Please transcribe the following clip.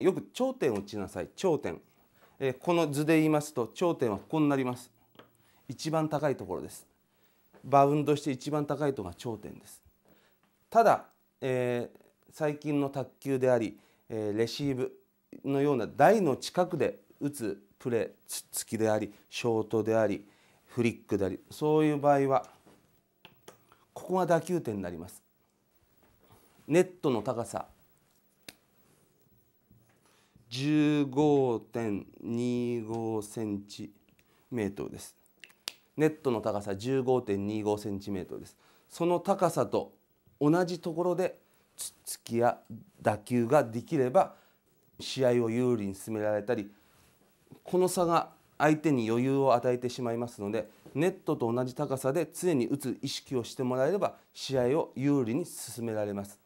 よく頂点を打ちなさい頂点、えー、この図で言いますと頂点はここになります一番高いところですバウンドして一番高いところが頂点ですただ、えー、最近の卓球であり、えー、レシーブのような台の近くで打つプレーつきでありショートでありフリックでありそういう場合はここが打球点になりますネットの高さ15.25センチメートルです。ネットの高さ15.25センチメートルです。その高さと同じところでつつきや打球ができれば試合を有利に進められたりこの差が相手に余裕を与えてしまいますのでネットと同じ高さで常に打つ意識をしてもらえれば試合を有利に進められます。